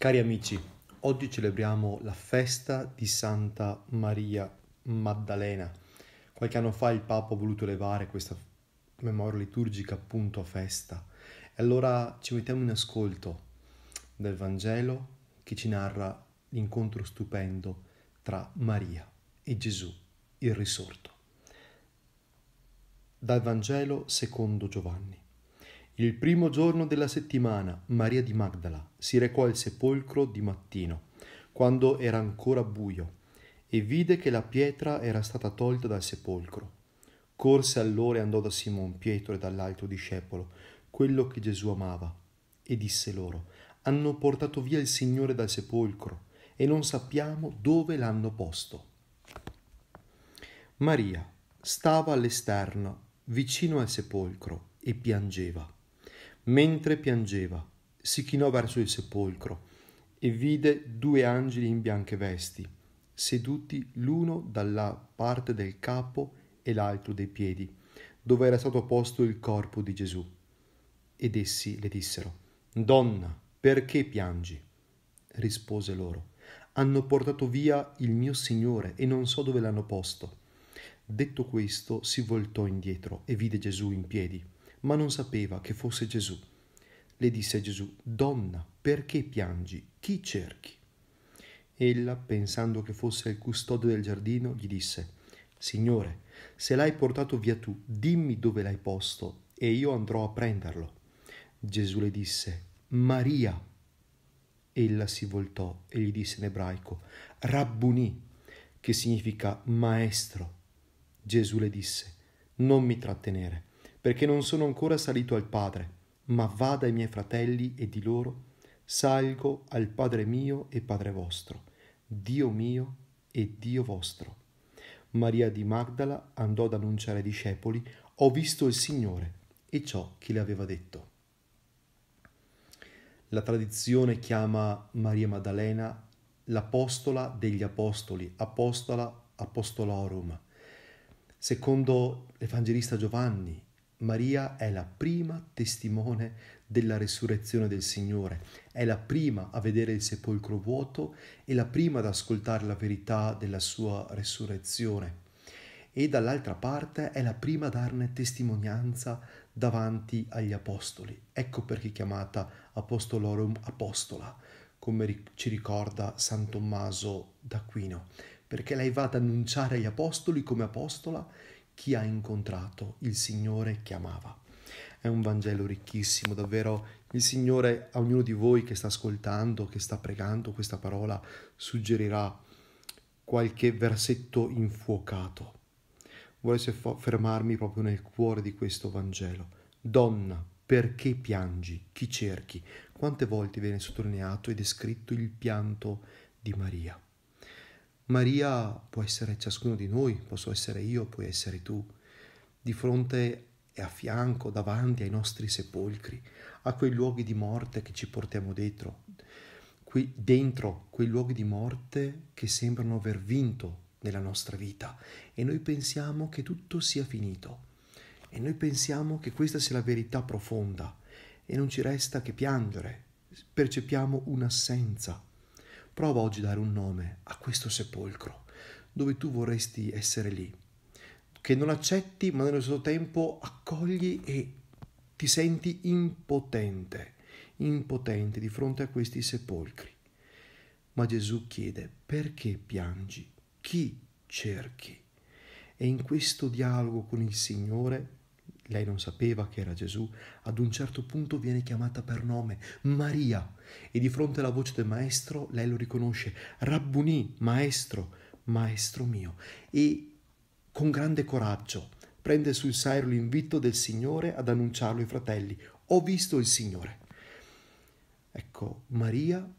Cari amici, oggi celebriamo la festa di Santa Maria Maddalena. Qualche anno fa il Papa ha voluto elevare questa memoria liturgica appunto a festa. E allora ci mettiamo in ascolto del Vangelo che ci narra l'incontro stupendo tra Maria e Gesù, il risorto. Dal Vangelo secondo Giovanni. Il primo giorno della settimana Maria di Magdala si recò al sepolcro di mattino, quando era ancora buio, e vide che la pietra era stata tolta dal sepolcro. Corse allora e andò da Simon Pietro e dall'altro discepolo, quello che Gesù amava, e disse loro, hanno portato via il Signore dal sepolcro e non sappiamo dove l'hanno posto. Maria stava all'esterno, vicino al sepolcro, e piangeva. Mentre piangeva, si chinò verso il sepolcro e vide due angeli in bianche vesti, seduti l'uno dalla parte del capo e l'altro dei piedi, dove era stato posto il corpo di Gesù. Ed essi le dissero, Donna, perché piangi? Rispose loro, hanno portato via il mio Signore e non so dove l'hanno posto. Detto questo, si voltò indietro e vide Gesù in piedi ma non sapeva che fosse Gesù. Le disse Gesù, Donna, perché piangi? Chi cerchi? Ella, pensando che fosse il custode del giardino, gli disse, Signore, se l'hai portato via tu, dimmi dove l'hai posto e io andrò a prenderlo. Gesù le disse, Maria. Ella si voltò e gli disse in ebraico, Rabbuni, che significa maestro. Gesù le disse, non mi trattenere perché non sono ancora salito al Padre, ma vada ai miei fratelli e di loro salgo al Padre mio e Padre vostro, Dio mio e Dio vostro. Maria di Magdala andò ad annunciare ai discepoli, ho visto il Signore e ciò che le aveva detto. La tradizione chiama Maria Maddalena l'apostola degli apostoli, apostola apostolorum. Secondo l'Evangelista Giovanni, Maria è la prima testimone della resurrezione del Signore, è la prima a vedere il sepolcro vuoto e la prima ad ascoltare la verità della sua resurrezione e dall'altra parte è la prima a darne testimonianza davanti agli apostoli. Ecco perché chiamata Apostolorum Apostola, come ci ricorda San Tommaso d'Aquino, perché lei va ad annunciare agli apostoli come apostola chi ha incontrato il Signore che amava. È un Vangelo ricchissimo, davvero il Signore a ognuno di voi che sta ascoltando, che sta pregando questa parola, suggerirà qualche versetto infuocato. Vorrei fermarmi proprio nel cuore di questo Vangelo. Donna, perché piangi? Chi cerchi? Quante volte viene sottolineato e descritto il pianto di Maria? Maria può essere ciascuno di noi, posso essere io, puoi essere tu, di fronte e a fianco, davanti ai nostri sepolcri, a quei luoghi di morte che ci portiamo dentro, qui dentro quei luoghi di morte che sembrano aver vinto nella nostra vita e noi pensiamo che tutto sia finito e noi pensiamo che questa sia la verità profonda e non ci resta che piangere, percepiamo un'assenza Prova oggi a dare un nome a questo sepolcro dove tu vorresti essere lì, che non accetti ma nello stesso tempo accogli e ti senti impotente, impotente di fronte a questi sepolcri. Ma Gesù chiede perché piangi? Chi cerchi? E in questo dialogo con il Signore lei non sapeva che era Gesù, ad un certo punto viene chiamata per nome Maria e di fronte alla voce del maestro lei lo riconosce, Rabbunì, maestro, maestro mio. E con grande coraggio prende sul serio l'invito del Signore ad annunciarlo ai fratelli, ho visto il Signore. Ecco, Maria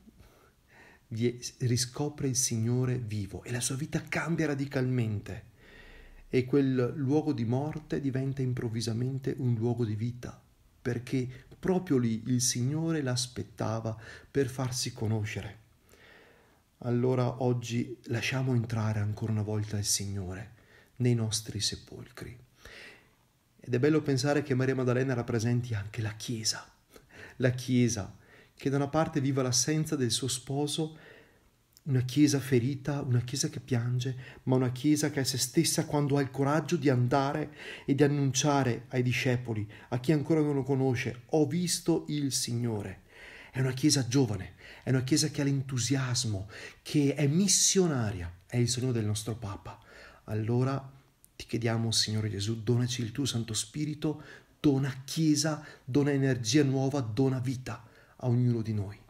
riscopre il Signore vivo e la sua vita cambia radicalmente e quel luogo di morte diventa improvvisamente un luogo di vita, perché proprio lì il Signore l'aspettava per farsi conoscere. Allora oggi lasciamo entrare ancora una volta il Signore nei nostri sepolcri. Ed è bello pensare che Maria Maddalena rappresenti anche la Chiesa, la Chiesa che da una parte viva l'assenza del suo sposo una chiesa ferita, una chiesa che piange, ma una chiesa che è se stessa quando ha il coraggio di andare e di annunciare ai discepoli, a chi ancora non lo conosce, ho visto il Signore. È una chiesa giovane, è una chiesa che ha l'entusiasmo, che è missionaria, è il sogno del nostro Papa. Allora ti chiediamo, Signore Gesù, donaci il tuo Santo Spirito, dona chiesa, dona energia nuova, dona vita a ognuno di noi.